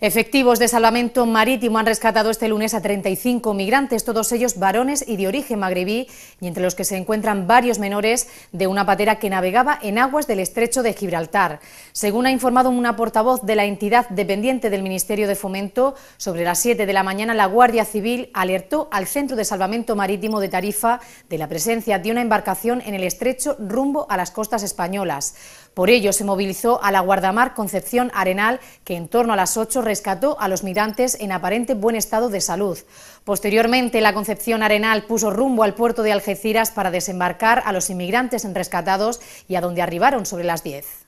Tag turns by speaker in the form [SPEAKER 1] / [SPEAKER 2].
[SPEAKER 1] Efectivos de salvamento marítimo han rescatado este lunes a 35 migrantes, todos ellos varones y de origen magrebí, y entre los que se encuentran varios menores de una patera que navegaba en aguas del estrecho de Gibraltar. Según ha informado una portavoz de la entidad dependiente del Ministerio de Fomento, sobre las 7 de la mañana la Guardia Civil alertó al Centro de Salvamento Marítimo de Tarifa de la presencia de una embarcación en el estrecho rumbo a las costas españolas. Por ello se movilizó a la Guardamar Concepción Arenal, que en torno a las 8 rescató a los migrantes en aparente buen estado de salud. Posteriormente, la Concepción Arenal puso rumbo al puerto de Algeciras para desembarcar a los inmigrantes rescatados y a donde arribaron sobre las 10.